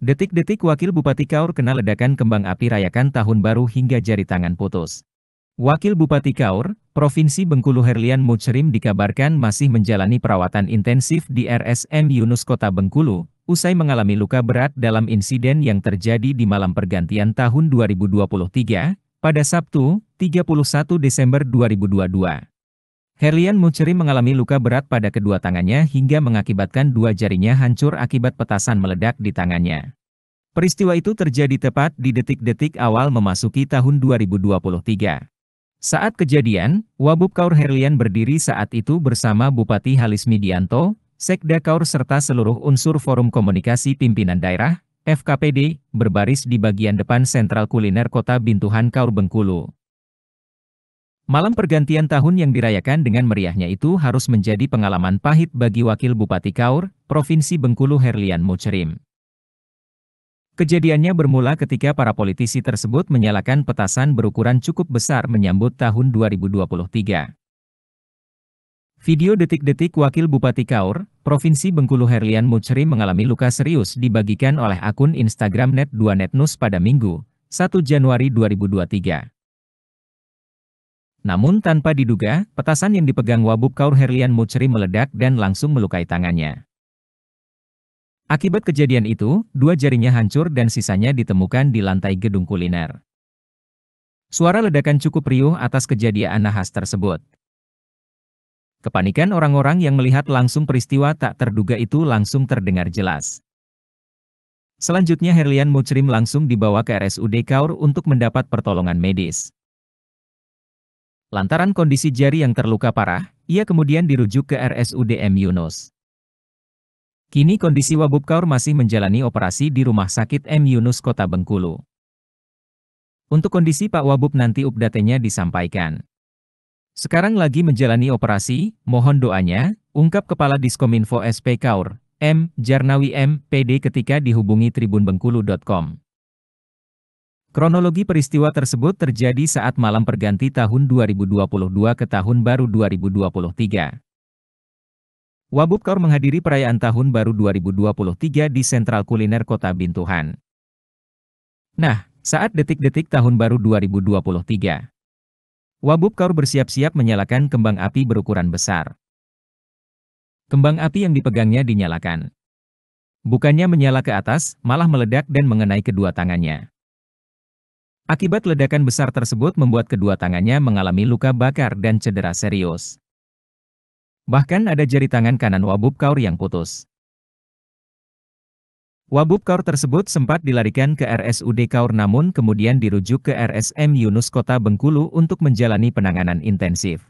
Detik-detik Wakil Bupati Kaur kena ledakan kembang api rayakan tahun baru hingga jari tangan putus. Wakil Bupati Kaur, Provinsi Bengkulu Herlian Mucerim dikabarkan masih menjalani perawatan intensif di RSM Yunus Kota Bengkulu, usai mengalami luka berat dalam insiden yang terjadi di malam pergantian tahun 2023, pada Sabtu, 31 Desember 2022. Herlian Muceri mengalami luka berat pada kedua tangannya hingga mengakibatkan dua jarinya hancur akibat petasan meledak di tangannya. Peristiwa itu terjadi tepat di detik-detik awal memasuki tahun 2023. Saat kejadian, Wabub Kaur Herlian berdiri saat itu bersama Bupati Halis Midianto, Sekda Kaur serta seluruh unsur Forum Komunikasi Pimpinan Daerah, FKPD, berbaris di bagian depan Sentral Kuliner Kota Bintuhan Kaur Bengkulu. Malam pergantian tahun yang dirayakan dengan meriahnya itu harus menjadi pengalaman pahit bagi Wakil Bupati Kaur, Provinsi Bengkulu Herlian Mucerim. Kejadiannya bermula ketika para politisi tersebut menyalakan petasan berukuran cukup besar menyambut tahun 2023. Video detik-detik Wakil Bupati Kaur, Provinsi Bengkulu Herlian Mucerim mengalami luka serius dibagikan oleh akun Instagram Net2 Netnews pada Minggu, 1 Januari 2023. Namun tanpa diduga, petasan yang dipegang Wabub Kaur Herlian Muceri meledak dan langsung melukai tangannya. Akibat kejadian itu, dua jarinya hancur dan sisanya ditemukan di lantai gedung kuliner. Suara ledakan cukup riuh atas kejadian nahas tersebut. Kepanikan orang-orang yang melihat langsung peristiwa tak terduga itu langsung terdengar jelas. Selanjutnya Herlian Mucrim langsung dibawa ke RSUD Kaur untuk mendapat pertolongan medis. Lantaran kondisi jari yang terluka parah, ia kemudian dirujuk ke RSUD M Yunus. Kini kondisi Wabub Kaur masih menjalani operasi di Rumah Sakit M. Yunus Kota Bengkulu. Untuk kondisi Pak Wabub nanti update-nya disampaikan. Sekarang lagi menjalani operasi, mohon doanya, ungkap Kepala Diskominfo SP Kaur, M. Jarnawi M. PD ketika dihubungi tribunbengkulu.com. Kronologi peristiwa tersebut terjadi saat malam perganti tahun 2022 ke tahun baru 2023. Kaur menghadiri perayaan tahun baru 2023 di Sentral Kuliner Kota Bintuhan. Nah, saat detik-detik tahun baru 2023. Kaur bersiap-siap menyalakan kembang api berukuran besar. Kembang api yang dipegangnya dinyalakan. Bukannya menyala ke atas, malah meledak dan mengenai kedua tangannya. Akibat ledakan besar tersebut membuat kedua tangannya mengalami luka bakar dan cedera serius. Bahkan ada jari tangan kanan Wabub Kaur yang putus. Wabub Kaur tersebut sempat dilarikan ke RSUD Kaur namun kemudian dirujuk ke RSM Yunus Kota Bengkulu untuk menjalani penanganan intensif.